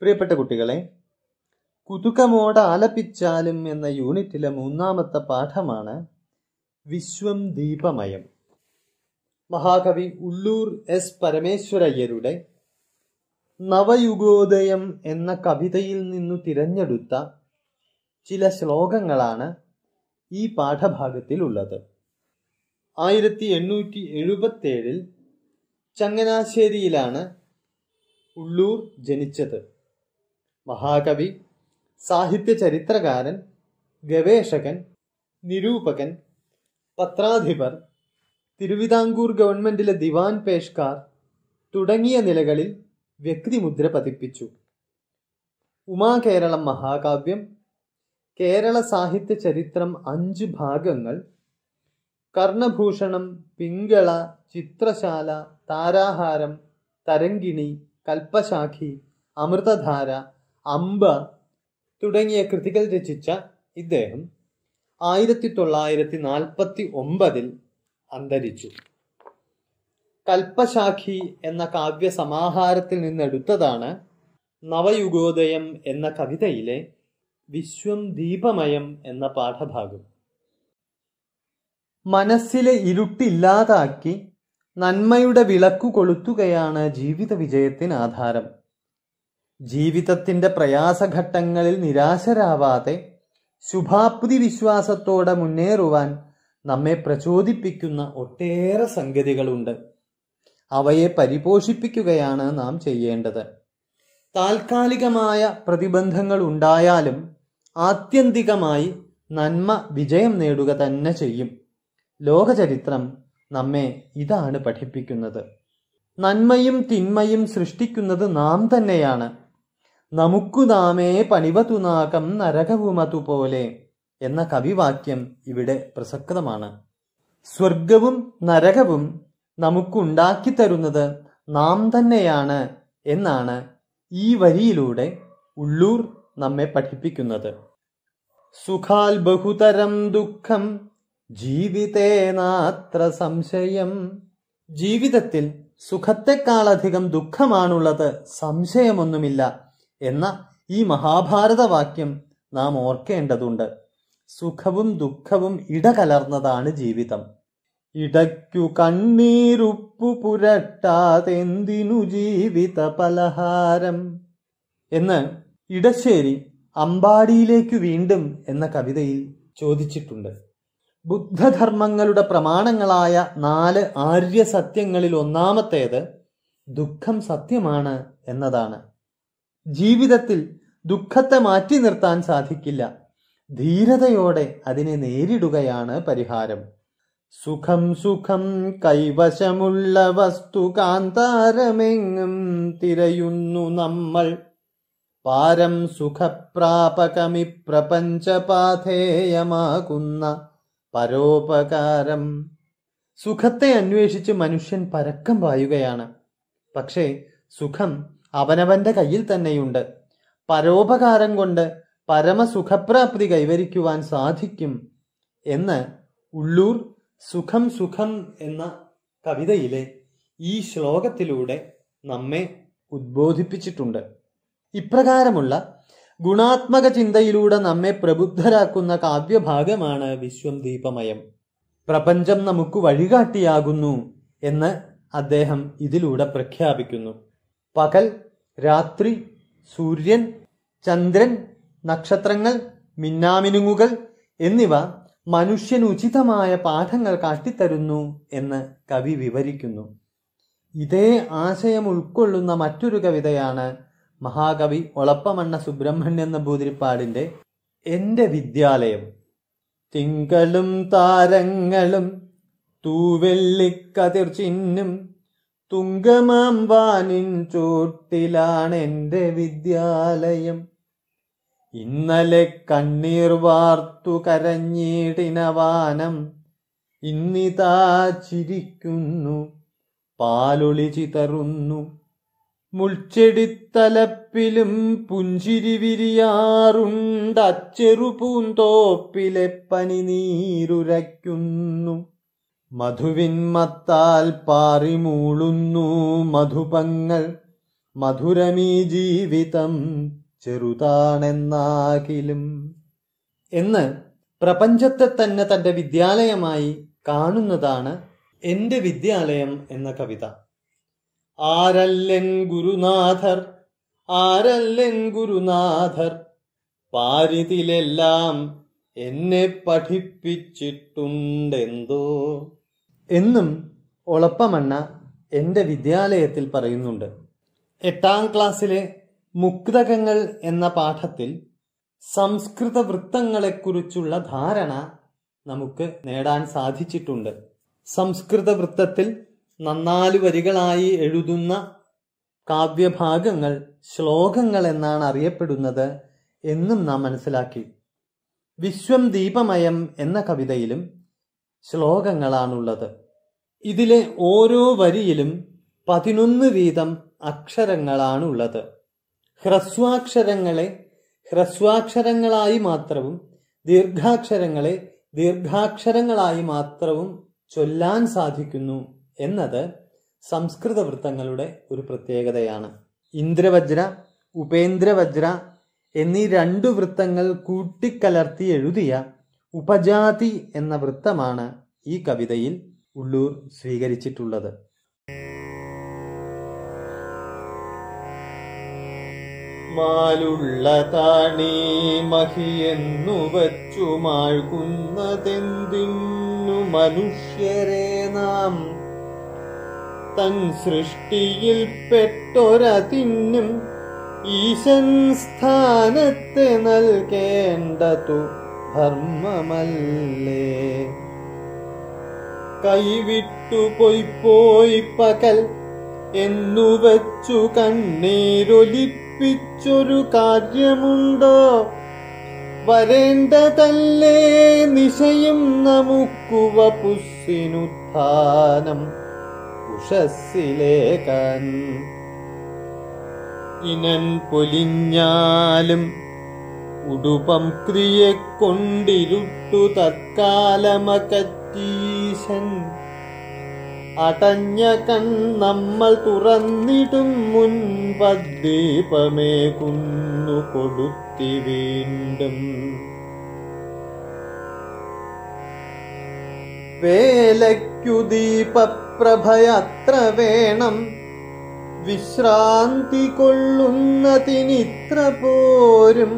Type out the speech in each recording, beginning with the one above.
പ്രിയപ്പെട്ട കുട്ടികളെ കുതുകമോട് ആലപിച്ചാലും എന്ന യൂണിറ്റിലെ മൂന്നാമത്തെ പാഠമാണ് വിശ്വം ദീപമയം മഹാകവി ഉള്ളൂർ എസ് പരമേശ്വരയ്യരുടെ നവയുഗോദയം എന്ന കവിതയിൽ നിന്നു തിരഞ്ഞെടുത്ത ചില ശ്ലോകങ്ങളാണ് ഈ പാഠഭാഗത്തിലുള്ളത് ആയിരത്തി എണ്ണൂറ്റി എഴുപത്തേഴിൽ ചങ്ങനാശ്ശേരിയിലാണ് ഉള്ളൂർ ജനിച്ചത് മഹാകവി സാഹിത്യ ചരിത്രകാരൻ ഗവേഷകൻ നിരൂപകൻ പത്രാധിപർ തിരുവിതാംകൂർ ഗവൺമെൻറ്റിലെ ദിവാൻ പേഷ്കാർ തുടങ്ങിയ നിലകളിൽ വ്യക്തിമുദ്ര പതിപ്പിച്ചു ഉമാകേരളം മഹാകാവ്യം കേരള സാഹിത്യ ചരിത്രം അഞ്ച് ഭാഗങ്ങൾ കർണഭൂഷണം പിങ്കള ചിത്രശാല താരാഹാരം തരങ്കിണി കൽപ്പശാഖി അമൃതധാര അമ്പ തുടങ്ങിയ കൃതികൾ രചിച്ച ഇദ്ദേഹം ആയിരത്തി തൊള്ളായിരത്തി നാൽപ്പത്തി ഒമ്പതിൽ അന്തരിച്ചു കൽപ്പശാഖി എന്ന കാവ്യ സമാഹാരത്തിൽ നിന്നെടുത്തതാണ് നവയുഗോദയം എന്ന കവിതയിലെ വിശ്വം ദീപമയം എന്ന പാഠഭാഗം മനസ്സിലെ ഇരുട്ടില്ലാതാക്കി നന്മയുടെ വിളക്കു കൊളുത്തുകയാണ് ജീവിത വിജയത്തിന് ആധാരം ജീവിതത്തിൻ്റെ പ്രയാസഘട്ടങ്ങളിൽ നിരാശരാവാതെ ശുഭാപ്തി വിശ്വാസത്തോടെ മുന്നേറുവാൻ നമ്മെ പ്രചോദിപ്പിക്കുന്ന ഒട്ടേറെ സംഗതികളുണ്ട് അവയെ പരിപോഷിപ്പിക്കുകയാണ് നാം ചെയ്യേണ്ടത് താൽക്കാലികമായ പ്രതിബന്ധങ്ങൾ ഉണ്ടായാലും ആത്യന്തികമായി നന്മ വിജയം നേടുക തന്നെ ചെയ്യും ലോകചരിത്രം നമ്മെ ഇതാണ് പഠിപ്പിക്കുന്നത് നന്മയും തിന്മയും സൃഷ്ടിക്കുന്നത് നാം തന്നെയാണ് നമുക്കു നാമേ പണിവതുനാകം നരകവുമതുപോലെ എന്ന കവിവാക്യം ഇവിടെ പ്രസക്തമാണ് സ്വർഗവും നരകവും നമുക്കുണ്ടാക്കി തരുന്നത് നാം തന്നെയാണ് എന്നാണ് ഈ വരിയിലൂടെ ഉള്ളൂർ നമ്മെ പഠിപ്പിക്കുന്നത് സുഖാൽ ബഹുതരം ദുഃഖം ജീവിതേനാത്ര സംശയം ജീവിതത്തിൽ സുഖത്തെക്കാളധികം ദുഃഖമാണുള്ളത് സംശയമൊന്നുമില്ല എന്ന ഈ മഹാഭാരത വാക്യം നാം ഓർക്കേണ്ടതുണ്ട് സുഖവും ദുഃഖവും ഇടകലർന്നതാണ് ജീവിതം ഇടയ്ക്കു കണ്ണീരുപ്പു പുരട്ടാതെന്തിനു ജീവിത പലഹാരം എന്ന് ഇടശ്ശേരി അമ്പാടിയിലേക്കു വീണ്ടും എന്ന കവിതയിൽ ചോദിച്ചിട്ടുണ്ട് ബുദ്ധധർമ്മങ്ങളുടെ പ്രമാണങ്ങളായ നാല് ആര്യ സത്യങ്ങളിൽ ഒന്നാമത്തേത് ദുഃഖം സത്യമാണ് എന്നതാണ് ജീവിതത്തിൽ ദുഃഖത്തെ മാറ്റി നിർത്താൻ സാധിക്കില്ല ധീരതയോടെ അതിനെ നേരിടുകയാണ് പരിഹാരം സുഖം സുഖം കൈവശമുള്ള വസ്തു കാന്താരമെങ്ങും തിരയുന്നു നമ്മൾ പാരം സുഖപ്രാപകമി പ്രപഞ്ചപാധേയമാകുന്ന പരോപകാരം സുഖത്തെ അന്വേഷിച്ച് മനുഷ്യൻ പരക്കം പായുകയാണ് പക്ഷേ സുഖം അവനവന്റെ കയ്യിൽ തന്നെയുണ്ട് പരോപകാരം കൊണ്ട് പരമസുഖപ്രാപ്തി കൈവരിക്കുവാൻ സാധിക്കും എന്ന് ഉള്ളൂർ സുഖം സുഖം എന്ന കവിതയിലെ ഈ ശ്ലോകത്തിലൂടെ നമ്മെ ഉദ്ബോധിപ്പിച്ചിട്ടുണ്ട് ഇപ്രകാരമുള്ള ഗുണാത്മക ചിന്തയിലൂടെ നമ്മെ പ്രബുദ്ധരാക്കുന്ന കാവ്യഭാഗമാണ് വിശ്വം ദീപമയം പ്രപഞ്ചം നമുക്ക് വഴികാട്ടിയാകുന്നു എന്ന് അദ്ദേഹം ഇതിലൂടെ പ്രഖ്യാപിക്കുന്നു പകൽ രാത്രി സൂര്യൻ ചന്ദ്രൻ നക്ഷത്രങ്ങൾ മിന്നാമിനുങ്ങുകൾ എന്നിവ മനുഷ്യനുചിതമായ പാഠങ്ങൾ കാട്ടിത്തരുന്നു എന്ന് കവി വിവരിക്കുന്നു ഇതേ ആശയം ഉൾക്കൊള്ളുന്ന മറ്റൊരു കവിതയാണ് മഹാകവി ഒളപ്പമണ്ണ സുബ്രഹ്മണ്യൻ നമ്പൂതിരിപ്പാടിൻ്റെ എൻ്റെ വിദ്യാലയം തിങ്കളും താരങ്ങളും തൂവെള്ളിക്കതിർ ചിന്നും തുങ്കമാമ്പാനിൻ എൻ്റെ വിദ്യാലയം ഇന്നലെ കണ്ണീർ വാർത്തു കരഞ്ഞിടിനവാനം ഇന്നിതാ ചിരിക്കുന്നു പാലൊളി ചിതറുന്നു മുൾച്ചെടിത്തലപ്പിലും പുഞ്ചിരി വിരിയാറുണ്ട് അച്ചെറുപൂന്തോപ്പിലെ നീരുരയ്ക്കുന്നു മധുവിന്മത്താൽ പാറിമൂളുന്നു മധുപങ്ങൾ മധുരമീ ജീവിതം ചെറുതാണെന്നാകിലും എന്ന് പ്രപഞ്ചത്തെ തന്നെ തന്റെ വിദ്യാലയമായി കാണുന്നതാണ് എൻ്റെ വിദ്യാലയം എന്ന കവിത ആരല്ലൻ ഗുരുനാഥർ ആരല്ലൻ ഗുരുനാഥർ പാരിതിലെല്ലാം എന്നെ പഠിപ്പിച്ചിട്ടുണ്ടെന്തോ എന്നും ഒളപ്പമണ്ണ എൻ്റെ വിദ്യാലയത്തിൽ പറയുന്നുണ്ട് എട്ടാം ക്ലാസ്സിലെ മുക്തകങ്ങൾ എന്ന പാഠത്തിൽ സംസ്കൃത വൃത്തങ്ങളെക്കുറിച്ചുള്ള ധാരണ നമുക്ക് നേടാൻ സാധിച്ചിട്ടുണ്ട് സംസ്കൃത വൃത്തത്തിൽ നന്നാല് വരികളായി എഴുതുന്ന കാവ്യഭാഗങ്ങൾ ശ്ലോകങ്ങൾ എന്നാണ് അറിയപ്പെടുന്നത് എന്നും നാം മനസ്സിലാക്കി വിശ്വം ദീപമയം എന്ന കവിതയിലും ശ്ലോകങ്ങളാണുള്ളത് ഇതിലെ ഓരോ വരിയിലും പതിനൊന്ന് വീതം അക്ഷരങ്ങളാണുള്ളത് ഹ്രസ്വാക്ഷരങ്ങളെ ഹ്രസ്വാക്ഷരങ്ങളായി മാത്രവും ദീർഘാക്ഷരങ്ങളെ ദീർഘാക്ഷരങ്ങളായി മാത്രവും ചൊല്ലാൻ സാധിക്കുന്നു എന്നത് സംസ്കൃത വൃത്തങ്ങളുടെ ഒരു പ്രത്യേകതയാണ് ഇന്ദ്രവജ്ര ഉപേന്ദ്രവജ്ര എന്നീ രണ്ടു വൃത്തങ്ങൾ കൂട്ടിക്കലർത്തി എഴുതിയ ഉപജാതി എന്ന വൃത്തമാണ് ഈ കവിതയിൽ ഉള്ളൂർ സ്വീകരിച്ചിട്ടുള്ളത് മാലുള്ള താണീ മഹിയെന്നു വച്ചു മാഴ്കുന്നതെന്തിന്നു മനുഷ്യരെ നാം തൻ സൃഷ്ടിയിൽ പെട്ടൊരതിന്നും ഈശൻ സ്ഥാനത്തെ നൽകേണ്ടതു ധർമ്മമല്ലേ കൈവിട്ടു പോയി പോയി പകൽ എന്നു വച്ചു കണ്ണീരൊലിപ്പിച്ചൊരു കാര്യമുണ്ടോ വരേണ്ടതല്ലേ നിശയും നമുക്കുവ വപുസ്സിനുത്ഥാനം ഉഷസ്സിലേക്കാൻ ഇനൻ പൊലിഞ്ഞാലും ഉടുപം ക്രിയെ കൊണ്ടിരുട്ടു തത്കാലമകീശൻ കറ്റീശൻ അടഞ്ഞ കണ്ണമ്മൾ തുറന്നിടും മുൻപദ്ദീപമേ കുന്നു കൊടുത്തി വീണ്ടും വേലയ്ക്കു ദീപപ്രഭയത്ര വേണം വിശ്രാന്തി കൊള്ളുന്നതിനിത്ര പോരും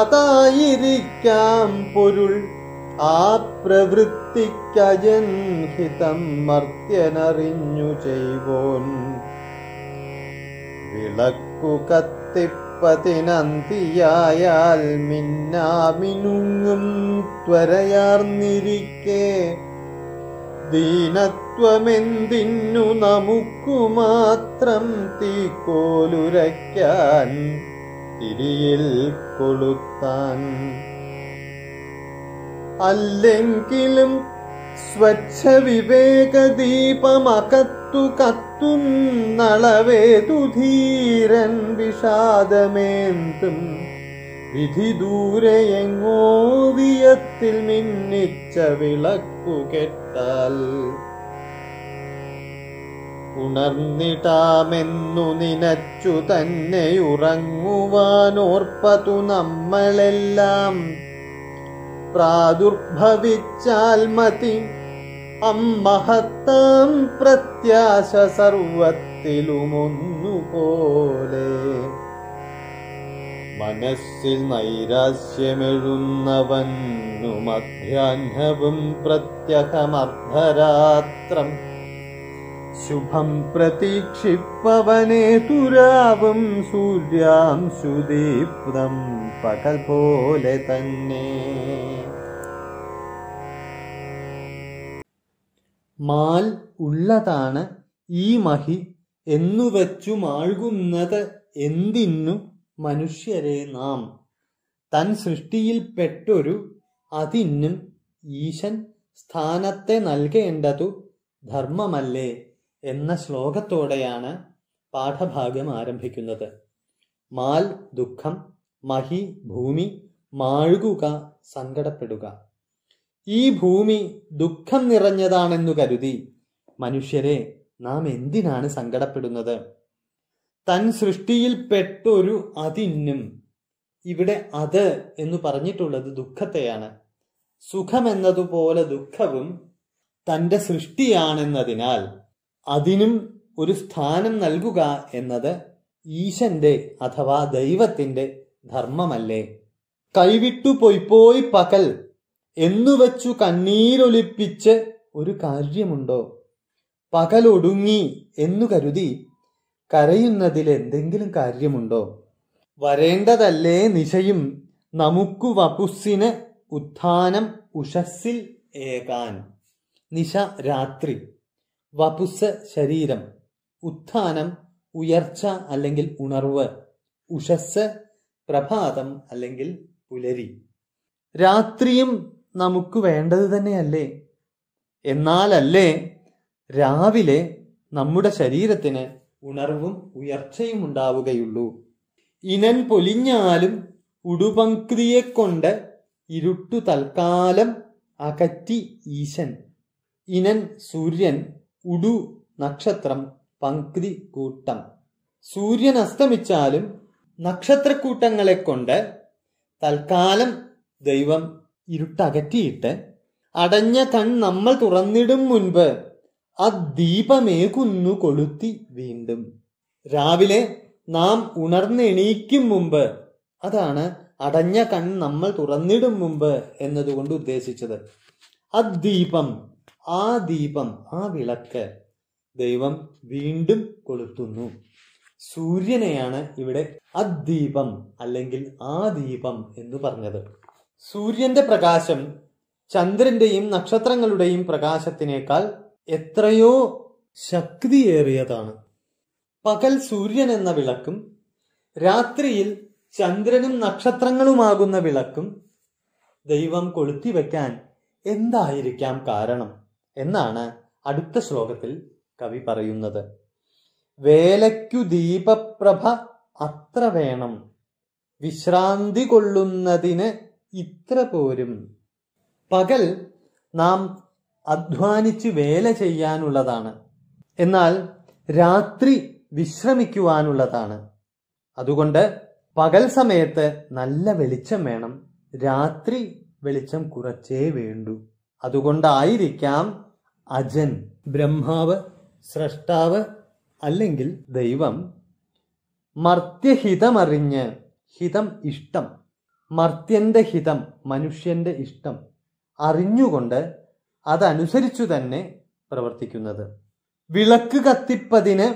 അതായിരിക്കാം പൊരുൾ ആ പ്രവൃത്തിക്കജൻഹിതം മർത്യനറിഞ്ഞു ചെയ്വോൻ വിളക്കു കത്തിപ്പതിനന്തിയായാൽ മിന്നാമിനുങ്ങും ത്വരയാർന്നിരിക്കേ ദീനത്വമെന്തിന്നു നമുക്കു മാത്രം തീക്കോലുരയ്ക്കാൻ തിരിയിൽ കൊളുത്താൻ അല്ലെങ്കിലും സ്വച്ഛ ദീപമകത്തു കത്തുന്നളവേതു തുധീരൻ വിഷാദമേന്തും വിധി എങ്ങോ വിയത്തിൽ മിന്നിച്ച വിളക്കു കെട്ടാൽ ഉണർന്നിട്ടാമെന്നു നിനച്ചു തന്നെ ഉറങ്ങുവാനോർപ്പതു നമ്മളെല്ലാം മതി അമ്മഹത്താം പ്രത്യാശ സർവത്തിലുമൊന്നുപോലെ മനസ്സിൽ നൈരാശ്യമെഴുന്നവന്നു മധ്യാഹ്നവും പ്രത്യഹമർദ്ധരാത്രം ശുഭം പ്രതീക്ഷിപ്പവനെ തുരാവും സൂര്യാം ദീപ്തം പകൽ പോലെ തന്നെ മാൽ ഉള്ളതാണ് ഈ മഹി എന്നു വെച്ചു മാഴുകുന്നത് എന്തിന്നു മനുഷ്യരെ നാം തൻ സൃഷ്ടിയിൽപ്പെട്ടൊരു അതിന്നും ഈശൻ സ്ഥാനത്തെ നൽകേണ്ടതു ധർമ്മമല്ലേ എന്ന ശ്ലോകത്തോടെയാണ് പാഠഭാഗം ആരംഭിക്കുന്നത് മാൽ ദുഃഖം മഹി ഭൂമി മാഴുകുക സങ്കടപ്പെടുക ഈ ഭൂമി ദുഃഖം നിറഞ്ഞതാണെന്നു കരുതി മനുഷ്യരെ നാം എന്തിനാണ് സങ്കടപ്പെടുന്നത് തൻ സൃഷ്ടിയിൽപ്പെട്ടൊരു അതിന്നും ഇവിടെ അത് എന്ന് പറഞ്ഞിട്ടുള്ളത് ദുഃഖത്തെയാണ് സുഖമെന്നതുപോലെ ദുഃഖവും തൻ്റെ സൃഷ്ടിയാണെന്നതിനാൽ അതിനും ഒരു സ്ഥാനം നൽകുക എന്നത് ഈശന്റെ അഥവാ ദൈവത്തിന്റെ ധർമ്മമല്ലേ കൈവിട്ടു പൊയ്പോയി പകൽ എന്നുവച്ചു കണ്ണീരൊലിപ്പിച്ച് ഒരു കാര്യമുണ്ടോ പകലൊടുങ്ങി എന്നു കരുതി കരയുന്നതിൽ എന്തെങ്കിലും കാര്യമുണ്ടോ വരേണ്ടതല്ലേ നിശയും നമുക്കു വപുസിന് ഉത്ഥാനം ഉഷസ്സിൽ ഏകാൻ നിശ രാത്രി വപുസ ശരീരം ഉത്ഥാനം ഉയർച്ച അല്ലെങ്കിൽ ഉണർവ് ഉഷസ് പ്രഭാതം അല്ലെങ്കിൽ പുലരി രാത്രിയും നമുക്ക് വേണ്ടത് തന്നെയല്ലേ എന്നാലല്ലേ രാവിലെ നമ്മുടെ ശരീരത്തിന് ഉണർവും ഉയർച്ചയും ഉണ്ടാവുകയുള്ളൂ ഇനൻ പൊലിഞ്ഞാലും കൊണ്ട് ഇരുട്ടു തൽക്കാലം അകറ്റി ഈശൻ ഇനൻ സൂര്യൻ ഉടു നക്ഷത്രം പങ്ക്തി കൂട്ടം സൂര്യൻ അസ്തമിച്ചാലും നക്ഷത്രക്കൂട്ടങ്ങളെ കൊണ്ട് തൽക്കാലം ദൈവം ഇരുട്ടകറ്റിയിട്ട് അടഞ്ഞ കൺ നമ്മൾ തുറന്നിടും മുൻപ് ആ ദീപമേകുന്നു കൊളുത്തി വീണ്ടും രാവിലെ നാം ഉണർന്നെണീക്കും മുമ്പ് അതാണ് അടഞ്ഞ കൺ നമ്മൾ തുറന്നിടും മുമ്പ് എന്നതുകൊണ്ട് ഉദ്ദേശിച്ചത് ആ ദീപം ആ ദീപം ആ വിളക്ക് ദൈവം വീണ്ടും കൊളുത്തുന്നു സൂര്യനെയാണ് ഇവിടെ അദ്ദീപം അല്ലെങ്കിൽ ആ ദീപം എന്ന് പറഞ്ഞത് സൂര്യന്റെ പ്രകാശം ചന്ദ്രന്റെയും നക്ഷത്രങ്ങളുടെയും പ്രകാശത്തിനേക്കാൾ എത്രയോ ശക്തിയേറിയതാണ് പകൽ സൂര്യൻ എന്ന വിളക്കും രാത്രിയിൽ ചന്ദ്രനും നക്ഷത്രങ്ങളുമാകുന്ന വിളക്കും ദൈവം കൊളുത്തിവെക്കാൻ എന്തായിരിക്കാം കാരണം എന്നാണ് അടുത്ത ശ്ലോകത്തിൽ കവി പറയുന്നത് വേലയ്ക്കു ദീപപ്രഭ അത്ര വേണം വിശ്രാന്തി കൊള്ളുന്നതിന് ഇത്ര പോരും പകൽ നാം അധ്വാനിച്ച് വേല ചെയ്യാനുള്ളതാണ് എന്നാൽ രാത്രി വിശ്രമിക്കുവാനുള്ളതാണ് അതുകൊണ്ട് പകൽ സമയത്ത് നല്ല വെളിച്ചം വേണം രാത്രി വെളിച്ചം കുറച്ചേ വേണ്ടൂ അതുകൊണ്ടായിരിക്കാം അജൻ ബ്രഹ്മാവ് സ്രഷ്ടാവ് അല്ലെങ്കിൽ ദൈവം മർത്യഹിതമറിഞ്ഞ് ഹിതം ഇഷ്ടം മർത്യന്റെ ഹിതം മനുഷ്യന്റെ ഇഷ്ടം അറിഞ്ഞുകൊണ്ട് അതനുസരിച്ചു തന്നെ പ്രവർത്തിക്കുന്നത് വിളക്ക് കത്തിപ്പതിന്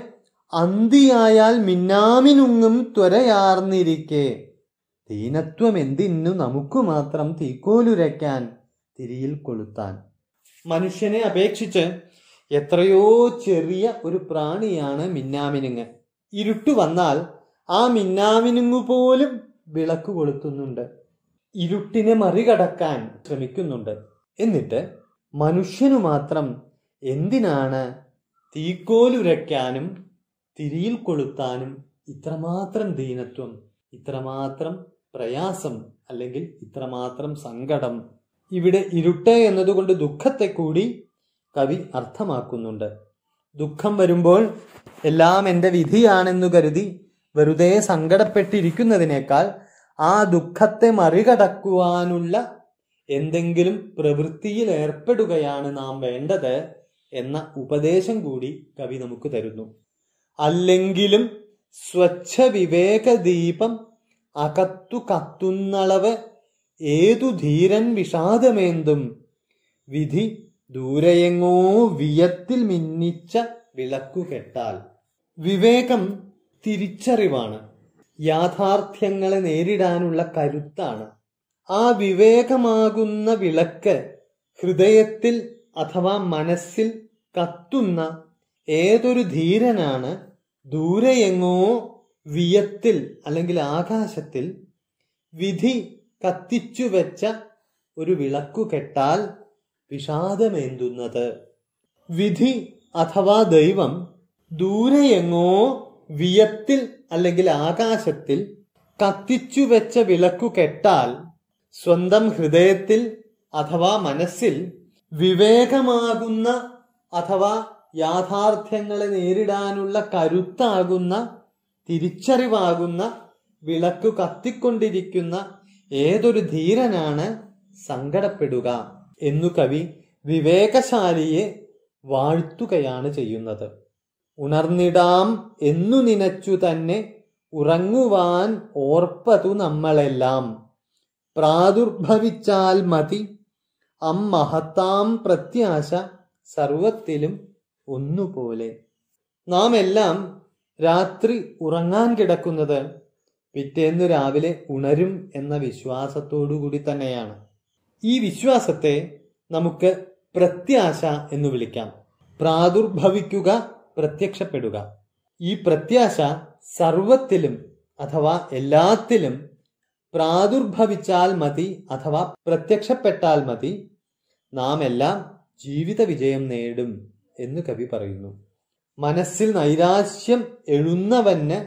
അന്തിയായാൽ മിന്നാമിനുങ്ങും ത്വരയാർന്നിരിക്കെ ദീനത്വം എന്തിന്നു നമുക്ക് മാത്രം തീക്കോലുരയ്ക്കാൻ തിരിയിൽ കൊളുത്താൻ മനുഷ്യനെ അപേക്ഷിച്ച് എത്രയോ ചെറിയ ഒരു പ്രാണിയാണ് മിന്നാമിനുങ്ങ് ഇരുട്ട് വന്നാൽ ആ മിന്നാമിനുങ്ങു പോലും വിളക്ക് കൊളുത്തുന്നുണ്ട് ഇരുട്ടിനെ മറികടക്കാൻ ശ്രമിക്കുന്നുണ്ട് എന്നിട്ട് മനുഷ്യനു മാത്രം എന്തിനാണ് തീക്കോലുരയ്ക്കാനും തിരിയിൽ കൊളുത്താനും ഇത്രമാത്രം ദീനത്വം ഇത്രമാത്രം പ്രയാസം അല്ലെങ്കിൽ ഇത്രമാത്രം സങ്കടം ഇവിടെ ഇരുട്ട് എന്നതുകൊണ്ട് ദുഃഖത്തെ കൂടി കവി അർത്ഥമാക്കുന്നുണ്ട് ദുഃഖം വരുമ്പോൾ എല്ലാം എൻ്റെ വിധിയാണെന്നു കരുതി വെറുതെ സങ്കടപ്പെട്ടിരിക്കുന്നതിനേക്കാൾ ആ ദുഃഖത്തെ മറികടക്കുവാനുള്ള എന്തെങ്കിലും പ്രവൃത്തിയിൽ ഏർപ്പെടുകയാണ് നാം വേണ്ടത് എന്ന ഉപദേശം കൂടി കവി നമുക്ക് തരുന്നു അല്ലെങ്കിലും സ്വച്ഛ വിവേകദീപം അകത്തു കത്തുന്നളവ് ഏതു ധീരൻ വിഷാദമേന്തും വിധി ദൂരയെങ്ങോ വിയത്തിൽ മിന്നിച്ച വിളക്കു കെട്ടാൽ വിവേകം തിരിച്ചറിവാണ് യാഥാർത്ഥ്യങ്ങളെ നേരിടാനുള്ള കരുത്താണ് ആ വിവേകമാകുന്ന വിളക്ക് ഹൃദയത്തിൽ അഥവാ മനസ്സിൽ കത്തുന്ന ഏതൊരു ധീരനാണ് ദൂരെയെങ്ങോ വിയത്തിൽ അല്ലെങ്കിൽ ആകാശത്തിൽ വിധി കത്തിച്ചു വെച്ച ഒരു വിളക്കു കെട്ടാൽ വിഷാദമേന്തുന്നത് വിധി അഥവാ ദൈവം ദൂരെയെങ്ങോ വിയത്തിൽ അല്ലെങ്കിൽ ആകാശത്തിൽ കത്തിച്ചു വെച്ച വിളക്കു കെട്ടാൽ സ്വന്തം ഹൃദയത്തിൽ അഥവാ മനസ്സിൽ വിവേകമാകുന്ന അഥവാ യാഥാർത്ഥ്യങ്ങളെ നേരിടാനുള്ള കരുത്താകുന്ന തിരിച്ചറിവാകുന്ന വിളക്കു കത്തിക്കൊണ്ടിരിക്കുന്ന ഏതൊരു ധീരനാണ് സങ്കടപ്പെടുക എന്നു കവി വിവേകശാലിയെ വാഴ്ത്തുകയാണ് ചെയ്യുന്നത് ഉണർന്നിടാം എന്നു നിനച്ചു തന്നെ ഉറങ്ങുവാൻ ഓർപ്പതു നമ്മളെല്ലാം പ്രാദുർഭവിച്ചാൽ മതി അമ്മഹത്താം പ്രത്യാശ സർവത്തിലും ഒന്നുപോലെ നാം എല്ലാം രാത്രി ഉറങ്ങാൻ കിടക്കുന്നത് പിറ്റേന്ന് രാവിലെ ഉണരും എന്ന വിശ്വാസത്തോടു കൂടി തന്നെയാണ് ഈ വിശ്വാസത്തെ നമുക്ക് പ്രത്യാശ എന്ന് വിളിക്കാം പ്രാദുർഭവിക്കുക പ്രത്യക്ഷപ്പെടുക ഈ പ്രത്യാശ സർവത്തിലും അഥവാ എല്ലാത്തിലും പ്രാദുർഭവിച്ചാൽ മതി അഥവാ പ്രത്യക്ഷപ്പെട്ടാൽ മതി നാം എല്ലാം ജീവിത വിജയം നേടും എന്ന് കവി പറയുന്നു മനസ്സിൽ നൈരാശ്യം എഴുന്നവന്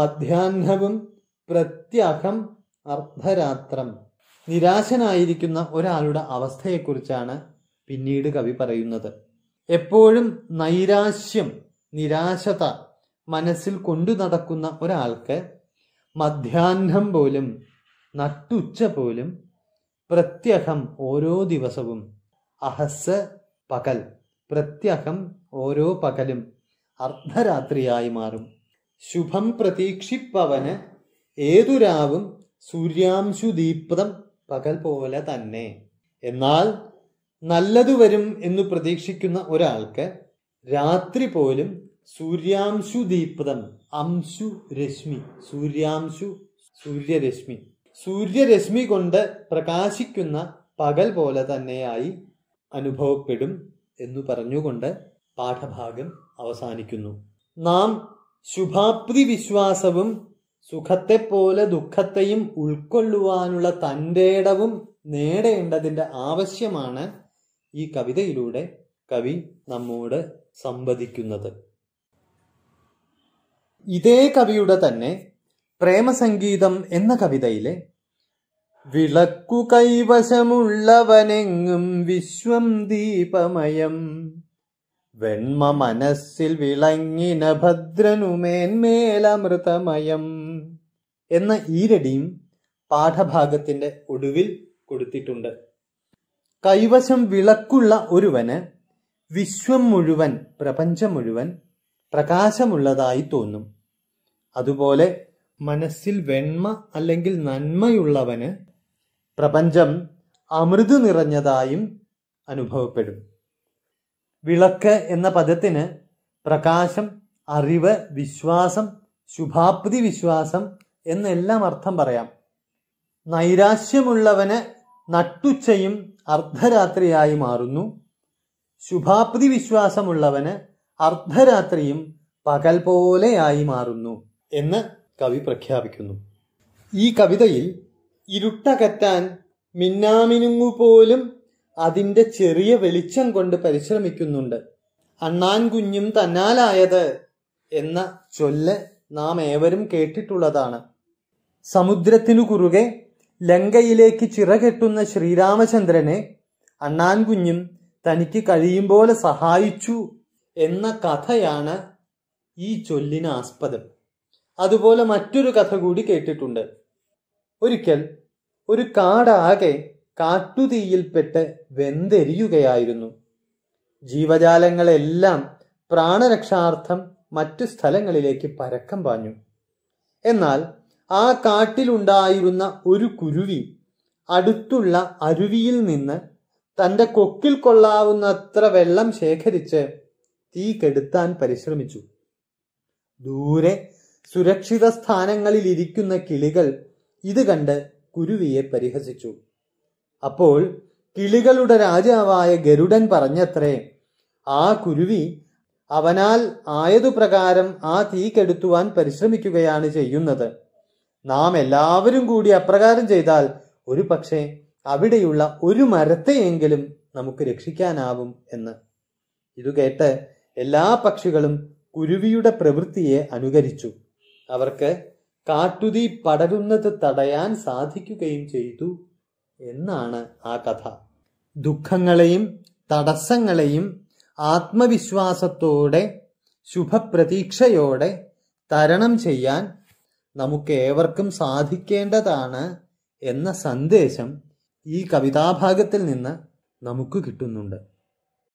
മധ്യാഹ്നവും പ്രത്യാഹം അർദ്ധരാത്രം നിരാശനായിരിക്കുന്ന ഒരാളുടെ അവസ്ഥയെക്കുറിച്ചാണ് പിന്നീട് കവി പറയുന്നത് എപ്പോഴും നൈരാശ്യം നിരാശത മനസ്സിൽ കൊണ്ടു നടക്കുന്ന ഒരാൾക്ക് മധ്യാഹ്നം പോലും നട്ടുച്ച പോലും പ്രത്യഹം ഓരോ ദിവസവും അഹസ് പകൽ പ്രത്യഹം ഓരോ പകലും അർദ്ധരാത്രിയായി മാറും ശുഭം പ്രതീക്ഷിപ്പവന് ഏതു രാവും സൂര്യാംശുദീപ്തം പകൽ പോലെ തന്നെ എന്നാൽ നല്ലതു വരും എന്ന് പ്രതീക്ഷിക്കുന്ന ഒരാൾക്ക് രാത്രി പോലും സൂര്യാംശുദീപ്തം അംശു രശ്മി സൂര്യാംശു സൂര്യരശ്മി സൂര്യരശ്മി കൊണ്ട് പ്രകാശിക്കുന്ന പകൽ പോലെ തന്നെയായി അനുഭവപ്പെടും എന്നു പറഞ്ഞുകൊണ്ട് പാഠഭാഗം അവസാനിക്കുന്നു നാം ശുഭാപ്തി വിശ്വാസവും സുഖത്തെപ്പോലെ ദുഃഖത്തെയും ഉൾക്കൊള്ളുവാനുള്ള ഇടവും നേടേണ്ടതിൻ്റെ ആവശ്യമാണ് ഈ കവിതയിലൂടെ കവി നമ്മോട് സംവദിക്കുന്നത് ഇതേ കവിയുടെ തന്നെ പ്രേമസംഗീതം എന്ന കവിതയിലെ വിളക്കു കൈവശമുള്ളവനെങ്ങും വിശ്വം ദീപമയം വെണ്മ മനസ്സിൽ വിളങ്ങിന ഭദ്രനുമേന്മേലമൃതമയം എന്ന ഈരടിയും പാഠഭാഗത്തിന്റെ ഒടുവിൽ കൊടുത്തിട്ടുണ്ട് കൈവശം വിളക്കുള്ള ഒരുവന് വിശ്വം മുഴുവൻ പ്രപഞ്ചം മുഴുവൻ പ്രകാശമുള്ളതായി തോന്നും അതുപോലെ മനസ്സിൽ വെണ്മ അല്ലെങ്കിൽ നന്മയുള്ളവന് പ്രപഞ്ചം അമൃത് നിറഞ്ഞതായും അനുഭവപ്പെടും വിളക്ക് എന്ന പദത്തിന് പ്രകാശം അറിവ് വിശ്വാസം ശുഭാപ്തി വിശ്വാസം എന്നെല്ലാം അർത്ഥം പറയാം നൈരാശ്യമുള്ളവന് നട്ടുച്ചയും അർദ്ധരാത്രിയായി മാറുന്നു ശുഭാപ്തി വിശ്വാസമുള്ളവന് അർദ്ധരാത്രിയും പകൽ പോലെയായി മാറുന്നു എന്ന് കവി പ്രഖ്യാപിക്കുന്നു ഈ കവിതയിൽ ഇരുട്ടകറ്റാൻ മിന്നാമിനുങ്ങു പോലും അതിന്റെ ചെറിയ വെളിച്ചം കൊണ്ട് പരിശ്രമിക്കുന്നുണ്ട് അണ്ണാൻ കുഞ്ഞും തന്നാലായത് എന്ന ചൊല്ല് നാം ഏവരും കേട്ടിട്ടുള്ളതാണ് സമുദ്രത്തിനു കുറുകെ ലങ്കയിലേക്ക് ചിറകെട്ടുന്ന ശ്രീരാമചന്ദ്രനെ അണ്ണാൻ കുഞ്ഞും തനിക്ക് കഴിയും പോലെ സഹായിച്ചു എന്ന കഥയാണ് ഈ ചൊല്ലിന് ആസ്പദം അതുപോലെ മറ്റൊരു കഥ കൂടി കേട്ടിട്ടുണ്ട് ഒരിക്കൽ ഒരു കാടാകെ കാട്ടുതീയിൽപ്പെട്ട് വെന്തെരിയുകയായിരുന്നു ജീവജാലങ്ങളെല്ലാം പ്രാണരക്ഷാർത്ഥം മറ്റു സ്ഥലങ്ങളിലേക്ക് പരക്കം പാഞ്ഞു എന്നാൽ ആ കാട്ടിലുണ്ടായിരുന്ന ഒരു കുരുവി അടുത്തുള്ള അരുവിയിൽ നിന്ന് തന്റെ കൊക്കിൽ കൊള്ളാവുന്നത്ര വെള്ളം ശേഖരിച്ച് തീ കെടുത്താൻ പരിശ്രമിച്ചു ദൂരെ സുരക്ഷിത സ്ഥാനങ്ങളിൽ ഇരിക്കുന്ന കിളികൾ ഇത് കണ്ട് കുരുവിയെ പരിഹസിച്ചു അപ്പോൾ കിളികളുടെ രാജാവായ ഗരുഡൻ പറഞ്ഞത്രേ ആ കുരുവി അവനാൽ ആയതുപ്രകാരം ആ തീ കെടുത്തുവാൻ പരിശ്രമിക്കുകയാണ് ചെയ്യുന്നത് നാം എല്ലാവരും കൂടി അപ്രകാരം ചെയ്താൽ ഒരു പക്ഷേ അവിടെയുള്ള ഒരു മരത്തെയെങ്കിലും നമുക്ക് രക്ഷിക്കാനാവും എന്ന് ഇതു കേട്ട് എല്ലാ പക്ഷികളും കുരുവിയുടെ പ്രവൃത്തിയെ അനുകരിച്ചു അവർക്ക് കാട്ടുതീ പടരുന്നത് തടയാൻ സാധിക്കുകയും ചെയ്തു എന്നാണ് ആ കഥ ദുഃഖങ്ങളെയും തടസ്സങ്ങളെയും ആത്മവിശ്വാസത്തോടെ ശുഭപ്രതീക്ഷയോടെ തരണം ചെയ്യാൻ നമുക്കേവർക്കും സാധിക്കേണ്ടതാണ് എന്ന സന്ദേശം ഈ കവിതാഭാഗത്തിൽ നിന്ന് നമുക്ക് കിട്ടുന്നുണ്ട്